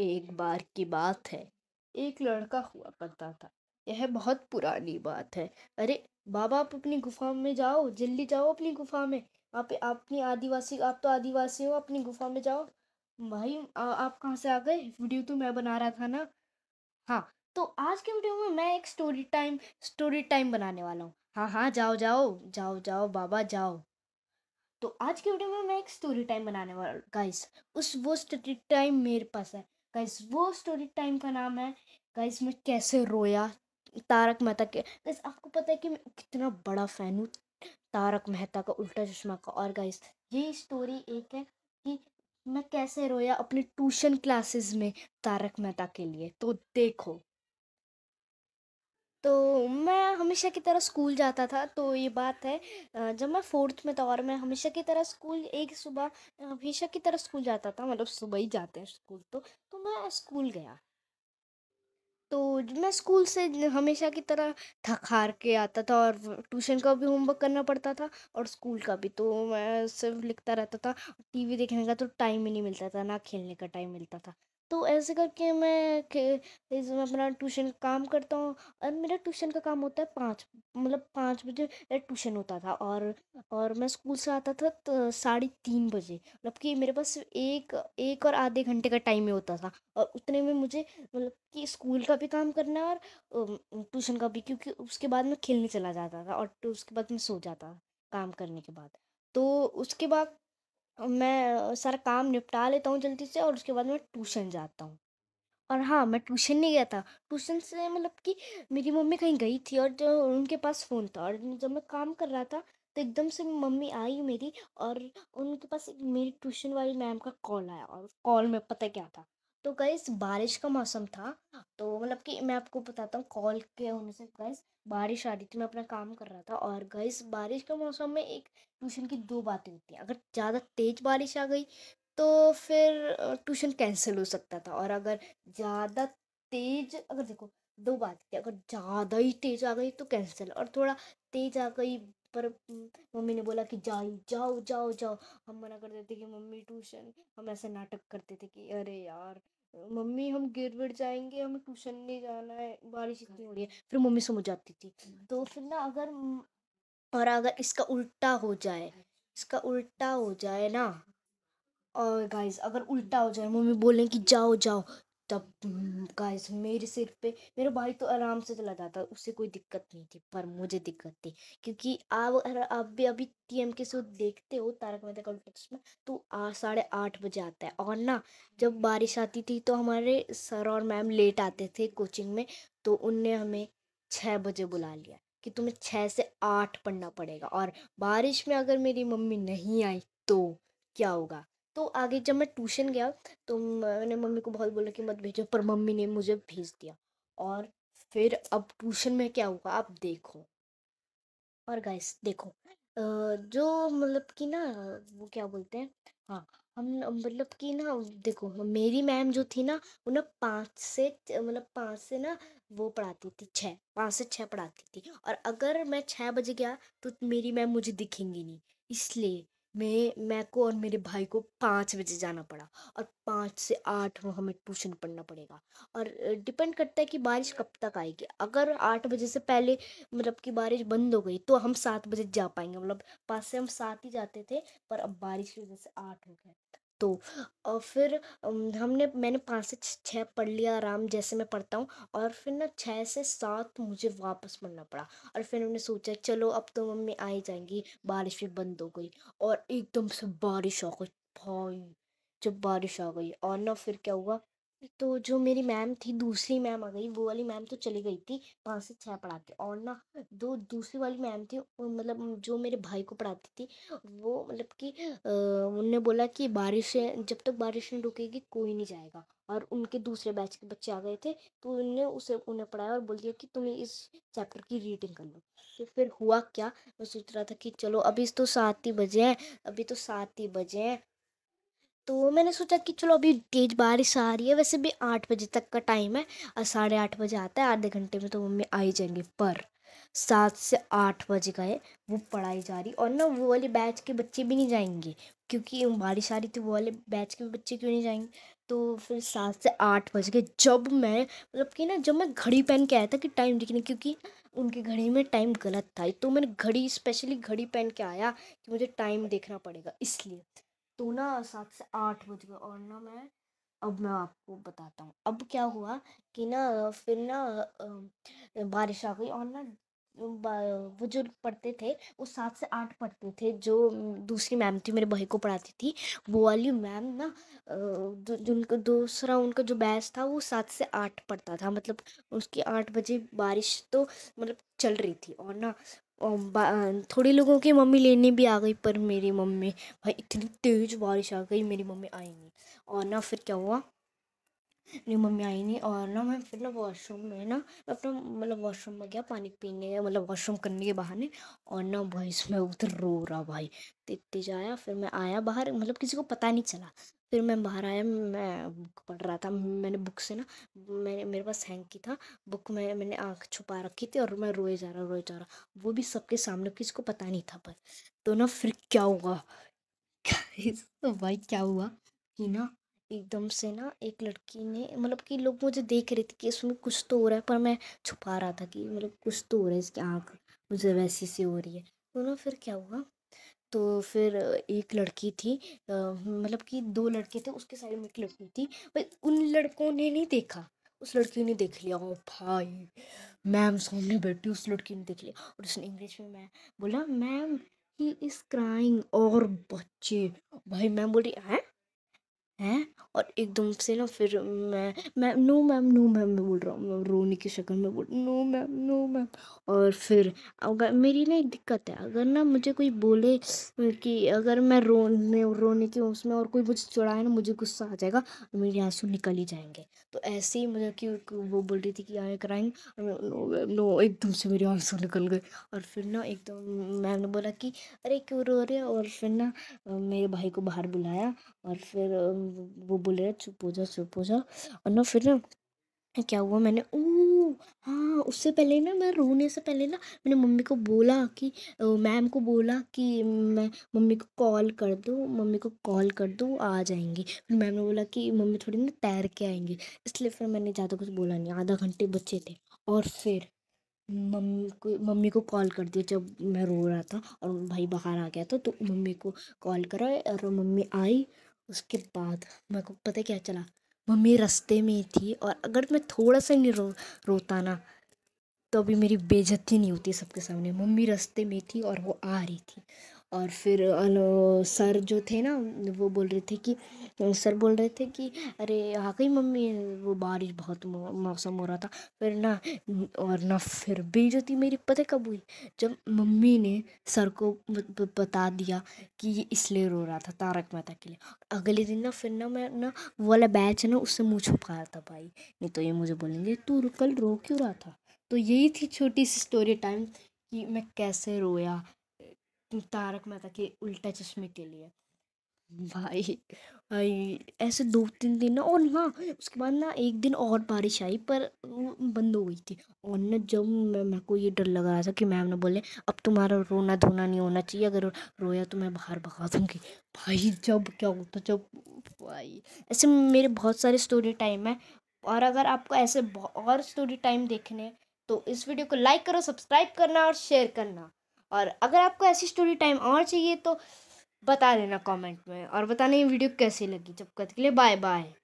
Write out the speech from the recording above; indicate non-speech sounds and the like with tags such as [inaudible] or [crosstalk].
एक बार की बात है एक लड़का हुआ करता था यह बहुत पुरानी बात है अरे बाबा आप अपनी गुफा में जाओ जल्दी जाओ अपनी गुफा में आप अपनी आदिवासी आप तो आदिवासी हो अपनी गुफा में जाओ भाई आ, आप कहाँ से आ गए वीडियो तो मैं बना रहा था ना हाँ तो आज के वीडियो में मैं एक स्टोरी टाइम स्टोरी टाइम बनाने वाला हूँ हाँ हाँ जाओ जाओ जाओ जाओ बाबा जाओ तो आज के वीडियो में मैं एक स्टोरी टाइम बनाने वाला गाइस उस वो स्टोरी टाइम मेरे पास है गाइस वो स्टोरी टाइम का नाम है गाइस मैं कैसे रोया तारक मेहता के गाइस आपको पता है कि मैं कितना बड़ा फ़ैन हूँ तारक मेहता का उल्टा चश्मा का और गाइस ये स्टोरी एक है कि मैं कैसे रोया अपने ट्यूशन क्लासेस में तारक मेहता के लिए तो देखो तो मैं हमेशा की तरह स्कूल जाता था तो ये बात है जब मैं फोर्थ में था और मैं हमेशा की तरह स्कूल एक सुबह हमेशा की तरह स्कूल जाता था मतलब सुबह ही जाते हैं स्कूल तो तो मैं स्कूल गया तो मैं स्कूल से हमेशा की तरह थक हार के आता था और ट्यूशन का भी होमवर्क करना पड़ता था और स्कूल का भी तो मैं सिर्फ लिखता रहता था टीवी देखने का तो टाइम ही नहीं मिलता था ना खेलने का टाइम मिलता था तो ऐसे करके मैं इसमें अपना ट्यूशन का काम करता हूँ और मेरा ट्यूशन का काम होता है पाँच मतलब पाँच बजे ट्यूशन होता था और और मैं स्कूल से आता था तो साढ़े तीन बजे मतलब कि मेरे पास एक एक और आधे घंटे का टाइम ही होता था और उतने में मुझे मतलब कि स्कूल का भी काम करना है और ट्यूशन का भी क्योंकि उसके बाद मैं खेलने चला जाता था और तो उसके बाद मैं सो जाता काम करने के बाद तो उसके बाद मैं सारा काम निपटा लेता हूँ जल्दी से और उसके बाद मैं ट्यूशन जाता हूँ और हाँ मैं ट्यूशन नहीं गया था ट्यूशन से मतलब कि मेरी मम्मी कहीं गई थी और जो उनके पास फ़ोन था और जब मैं काम कर रहा था तो एकदम से मम्मी आई मेरी और उनके पास मेरी ट्यूशन वाली मैम का कॉल आया और कॉल में पता क्या था तो गैस बारिश का मौसम था तो मतलब कि मैं आपको बताता हूँ कॉल के होने से गैस बारिश आ रही थी मैं अपना काम कर रहा था और गैस बारिश के मौसम में एक ट्यूशन की दो बातें होती हैं अगर ज़्यादा तेज़ बारिश आ गई तो फिर ट्यूशन कैंसिल हो सकता था और अगर ज़्यादा तेज़ अगर देखो दो बात थी अगर ज़्यादा ही तेज़ आ गई तो कैंसिल और थोड़ा तेज़ आ गई पर मम्मी ने बोला कि जाओ जाओ जाओ जाओ हम मना कर देते कि मम्मी ट्यूशन हम ऐसे नाटक करते थे कि अरे यार मम्मी हम गिर जाएंगे हमें ट्यूशन नहीं जाना है बारिश इतनी हो रही है फिर मम्मी समझ जाती थी हम्म। तो फिर ना अगर और अगर इसका उल्टा हो जाए इसका उल्टा हो जाए ना और गाइस अगर उल्टा हो जाए मम्मी बोलें कि जाओ जाओ तब गाइस मेरे सिर पे मेरा भाई तो आराम से चला तो जाता उससे कोई दिक्कत नहीं थी पर मुझे दिक्कत थी क्योंकि आप अगर आप भी अभी टी एम के शो देखते हो तारक मेहता का में तो साढ़े आठ बजे आता है और ना जब बारिश आती थी तो हमारे सर और मैम लेट आते थे कोचिंग में तो उनने हमें छः बजे बुला लिया कि तुम्हें छः से आठ पढ़ना पड़ेगा और बारिश में अगर मेरी मम्मी नहीं आई तो क्या होगा तो आगे जब मैं ट्यूशन गया तो मैंने मम्मी को बहुत बोला कि मत भेजो पर मम्मी ने मुझे भेज दिया और फिर अब ट्यूशन में क्या हुआ आप देखो और गाइस देखो जो मतलब कि ना वो क्या बोलते हैं हाँ हम मतलब कि ना देखो मेरी मैम जो थी ना उन्हें पाँच से मतलब पाँच से ना वो पढ़ाती थी छः पाँच से छः पढ़ाती थी और अगर मैं छः बजे गया तो मेरी मैम मुझे दिखेंगी नहीं इसलिए मैं मैं को और मेरे भाई को पाँच बजे जाना पड़ा और पाँच से आठ वो हमें ट्यूशन पढ़ना पड़ेगा और डिपेंड करता है कि बारिश कब तक आएगी अगर आठ बजे से पहले मतलब कि बारिश बंद हो गई तो हम सात बजे जा पाएंगे मतलब पास से हम सात ही जाते थे पर अब बारिश की वजह से आठ हो गया तो और फिर हमने मैंने पाँच से छः पढ़ लिया आराम जैसे मैं पढ़ता हूँ और फिर ना छः से सात मुझे वापस पढ़ना पड़ा और फिर हमने सोचा चलो अब तो मम्मी आ ही जाएंगी बारिश भी बंद हो गई और एकदम से बारिश आ गई भाई जब बारिश आ गई और ना फिर क्या हुआ तो जो मेरी मैम थी दूसरी मैम आ गई वो वाली मैम तो चली गई थी पाँच से छः पढ़ा के और ना दो दूसरी वाली मैम थी मतलब जो मेरे भाई को पढ़ाती थी वो मतलब कि उनने बोला कि बारिश जब तक बारिश नहीं रुकेगी कोई नहीं जाएगा और उनके दूसरे बैच के बच्चे आ गए थे तो उनने उसे उन्हें पढ़ाया और बोल दिया कि तुम्हें इस चैप्टर की रीडिंग कर लो तो फिर हुआ क्या मैं सोच रहा था कि चलो अभी तो सात ही बजे हैं अभी तो सात ही बजे हैं तो मैंने सोचा कि चलो अभी तेज़ बारिश आ रही है वैसे भी आठ बजे तक का टाइम है और साढ़े आठ बजे आता है आधे घंटे में तो मम्मी आ ही जाएंगी पर सात से आठ बजे का है वो पढ़ाई जा रही और ना वो वाले बैच के बच्चे भी नहीं जाएंगे क्योंकि बारिश आ रही थी वो वाले बैच के बच्चे क्यों नहीं जाएंगे तो फिर सात से आठ बज गए जब मैं मतलब कि ना जब मैं घड़ी पहन के आया था कि टाइम दिखने क्योंकि उनकी घड़ी में टाइम गलत था तो मैंने घड़ी स्पेशली घड़ी पहन के आया कि मुझे टाइम देखना पड़ेगा इसलिए तो ना सात से आठ बज गए और ना मैं अब मैं आपको बताता हूँ अब क्या हुआ कि ना फिर ना बारिश आ गई और ना वो जो पढ़ते थे वो सात से आठ पढ़ते थे जो दूसरी मैम थी मेरे भाई को पढ़ाती थी वो वाली मैम ना जिनका दूसरा उनका जो बैच था वो सात से आठ पढ़ता था मतलब उसकी आठ बजे बारिश तो मतलब चल रही थी और ना थोड़े लोगों की मम्मी लेने भी आ गई पर मेरी मम्मी भाई इतनी तेज़ बारिश आ गई मेरी मम्मी आई नहीं और ना फिर क्या हुआ मेरी मम्मी आई नहीं और ना मैं फिर ना वॉशरूम में ना मैं अपना मतलब वॉशरूम में गया पानी पीने मतलब वॉशरूम करने के बहाने और ना भाई इसमें उधर रो रहा भाई तेज जाया फिर मैं आया बाहर मतलब किसी को पता नहीं चला फिर मैं बाहर आया मैं बुक पढ़ रहा था मैंने बुक से ना मैंने मेरे पास हैंकी था बुक में मैंने आँख छुपा रखी थी और मैं रोए जा रहा रोए जा रहा वो भी सबके सामने किसी को पता नहीं था पर तो ना फिर क्या हुआ [laughs] तो भाई क्या हुआ कि ना एकदम से ना एक लड़की ने मतलब कि लोग मुझे देख रहे थे कि इसमें कुछ तो हो रहा है पर मैं छुपा रहा था कि मतलब कुछ तो हो रहा है इसकी आँख मुझे वैसी सी हो रही है तो ना फिर क्या हुआ तो फिर एक लड़की थी मतलब कि दो लड़के थे उसके साइड में एक लड़की थी भाई उन लड़कों ने नहीं देखा उस लड़की ने देख लिया ओ भाई मैम सामने बैठी उस लड़की ने देख लिया और उसने इंग्लिश में मैं बोला मैम ही इज़ क्राइंग और बच्चे भाई मैम बोल रही हैं हैं और एकदम से ना फिर मैं ma'am no ma'am no ma'am मैं बोल रहा हूँ रोने की शक्ल में बोल नो मैम नो मैम और फिर अगर मेरी ना एक दिक्कत है अगर ना मुझे कोई बोले कि अगर मैं रोने रोने की उसमें और कोई मुझे चढ़ाए ना मुझे गुस्सा आ जाएगा मेरे आंसू निकल ही जाएंगे तो ऐसे ही मुझे मतलब कि वो बोल रही थी कि आए कराएंगे नो मैम नो एकदम से मेरे आंसू निकल गए और फिर ना एकदम मैम ने बोला कि अरे क्यों रो रहे और फिर ना मेरे भाई को बाहर बुलाया और फिर वो बोले चुप हो जा चुप हो जा और ना फिर ना क्या हुआ मैंने ओ हाँ उससे पहले ना मैं रोने से पहले ना मैंने मम्मी को बोला कि मैम को बोला कि मैं मम्मी को कॉल कर दो मम्मी को कॉल कर दो आ जाएंगी फिर मैम ने बोला कि मम्मी थोड़ी ना तैर के आएंगी इसलिए फिर मैंने ज़्यादा कुछ बोला नहीं आधा घंटे बचे थे और फिर मम्मी को मम्मी को कॉल कर दिया जब मैं रो रहा था और भाई बाहर आ गया था तो मम्मी को कॉल करा और मम्मी आई उसके बाद मेरे को पता क्या चला मम्मी रास्ते में ही थी और अगर मैं थोड़ा सा नहीं रो रोता ना तो अभी मेरी बेजती नहीं होती सबके सामने मम्मी रास्ते में थी और वो आ रही थी और फिर सर जो थे ना वो बोल रहे थे कि सर बोल रहे थे कि अरे यहाँ गई मम्मी वो बारिश बहुत मौसम हो रहा था फिर ना और ना फिर बेइज्जती मेरी पता कब हुई जब मम्मी ने सर को बता दिया कि ये इसलिए रो रहा था तारक मेहता के लिए अगले दिन ना फिर ना मैं ना वो वाला बैच है ना उससे मुँह छुपाया था भाई नहीं तो ये मुझे बोलेंगे तू कल रो क्यों रहा था तो यही थी छोटी सी स्टोरी टाइम कि मैं कैसे रोया तारक मेहता के उल्टा चश्मे के लिए भाई भाई ऐसे दो तीन दिन ना और हाँ उसके बाद ना एक दिन और बारिश आई पर बंद हो गई थी और ना जब मैं मेरे को ये डर लग रहा था कि मैम ने बोले अब तुम्हारा रोना धोना नहीं होना चाहिए अगर रोया तो मैं बाहर भगा दूँगी भाई जब क्या होता जब भाई ऐसे मेरे बहुत सारे स्टोरी टाइम है और अगर आपको ऐसे और स्टोरी टाइम देखने तो इस वीडियो को लाइक करो सब्सक्राइब करना और शेयर करना और अगर आपको ऐसी स्टोरी टाइम और चाहिए तो बता देना कमेंट में और बताना ये वीडियो कैसी लगी जब तक के लिए बाय बाय